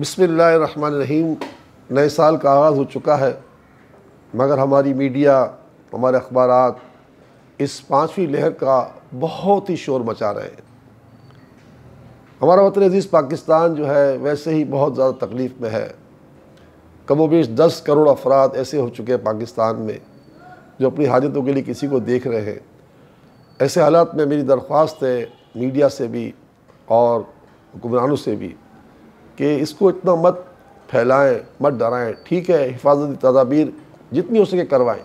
रहीम नए साल का आगाज़ हो चुका है मगर हमारी मीडिया हमारे अखबार इस पाँचवीं लहर का बहुत ही शोर मचा रहे हैं हमारा वतन अज़ीज़ पाकिस्तान जो है वैसे ही बहुत ज़्यादा तकलीफ़ में है कमो बेश दस करोड़ अफराद ऐसे हो चुके हैं पाकिस्तान में जो अपनी हाजतों के लिए किसी को देख रहे हैं ऐसे हालात में मेरी दरख्वास्त है मीडिया से भी और हुक्मरानों से भी कि इसको इतना मत फैलाएं मत डराएं ठीक है हिफाजती तदाबीर जितनी हो सके करवाएं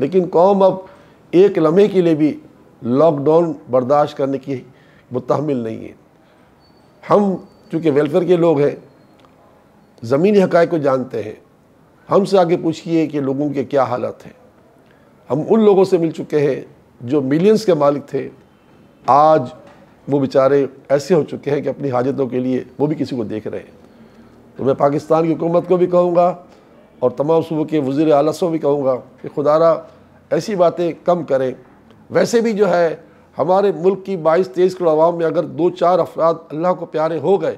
लेकिन कौम अब एक लम्हे के लिए भी लॉकडाउन बर्दाश्त करने की मुतहमिल नहीं है हम चूँकि वेलफेयर के लोग हैं ज़मीनी हक़ को जानते हैं हमसे आगे पूछिए कि लोगों के क्या हालत हैं हम उन लोगों से मिल चुके हैं जो मिलियंस के मालिक थे आज वो बेचारे ऐसे हो चुके हैं कि अपनी हाजतों के लिए वो भी किसी को देख रहे हैं तो मैं पाकिस्तान की हुकूमत को भी कहूँगा और तमाम सूबों के वज़ी अला को भी कहूँगा कि खुदारा ऐसी बातें कम करें वैसे भी जो है हमारे मुल्क की बाईस तेईस करोड़ आवाम में अगर दो चार अफराद अल्लाह को प्यारे हो गए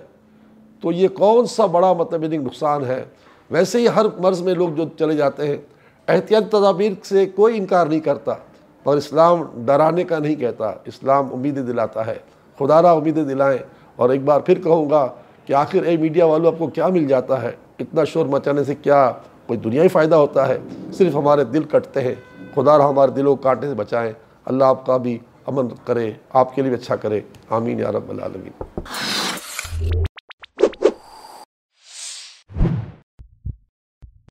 तो ये कौन सा बड़ा मतलब नुकसान है वैसे ही हर मर्ज़ में लोग जो चले जाते हैं एहतियात तदाबीर से कोई इनकार नहीं करता और इस्लाम डराने का नहीं कहता इस्लाम उम्मीदें दिलाता है खुदा रहा उम्मीदें दिलाएं और एक बार फिर कहूँगा कि आखिर ए मीडिया वालों आपको क्या मिल जाता है इतना शोर मचाने से क्या कोई दुनिया ही फ़ायदा होता है सिर्फ हमारे दिल कटते हैं खुदा रहा हमारे दिलों को काटने से बचाएँ अल्लाह आपका भी अमन करे आपके लिए अच्छा करे आमीन या रब्बल आलमीन